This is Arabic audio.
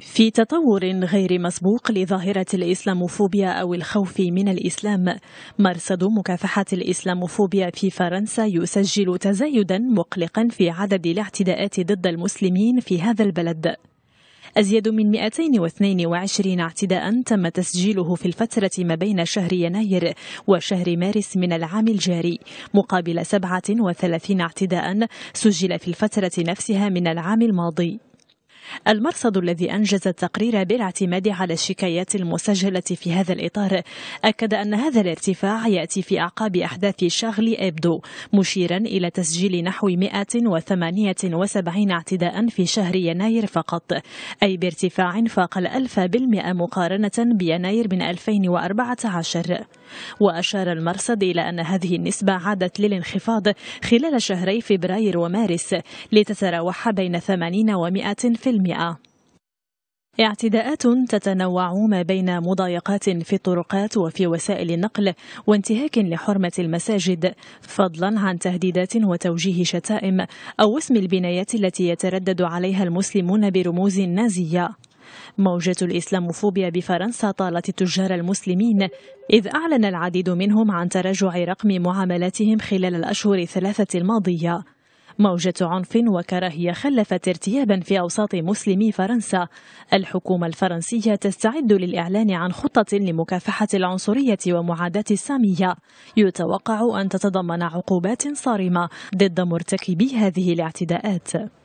في تطور غير مسبوق لظاهرة الإسلاموفوبيا أو الخوف من الإسلام مرصد مكافحة الإسلاموفوبيا في فرنسا يسجل تزايدا مقلقا في عدد الاعتداءات ضد المسلمين في هذا البلد أزيد من 222 اعتداء تم تسجيله في الفترة ما بين شهر يناير وشهر مارس من العام الجاري مقابل 37 اعتداء سجل في الفترة نفسها من العام الماضي المرصد الذي أنجز التقرير بالاعتماد على الشكايات المسجلة في هذا الإطار أكد أن هذا الارتفاع يأتي في أعقاب أحداث شغل إبدو مشيرا إلى تسجيل نحو 178 اعتداء في شهر يناير فقط أي بارتفاع فاق الألف بالمئة مقارنة بيناير من 2014 وأشار المرصد إلى أن هذه النسبة عادت للانخفاض خلال شهري فبراير ومارس لتتراوح بين 80 و 100% اعتداءات تتنوع ما بين مضايقات في الطرقات وفي وسائل النقل وانتهاك لحرمة المساجد فضلا عن تهديدات وتوجيه شتائم أو اسم البنايات التي يتردد عليها المسلمون برموز نازية موجة الإسلاموفوبيا بفرنسا طالت التجار المسلمين إذ أعلن العديد منهم عن تراجع رقم معاملاتهم خلال الأشهر الثلاثة الماضية موجة عنف وكراهية خلفت ارتيابا في أوساط مسلمي فرنسا الحكومة الفرنسية تستعد للإعلان عن خطة لمكافحة العنصرية ومعاداة السامية يتوقع أن تتضمن عقوبات صارمة ضد مرتكبي هذه الاعتداءات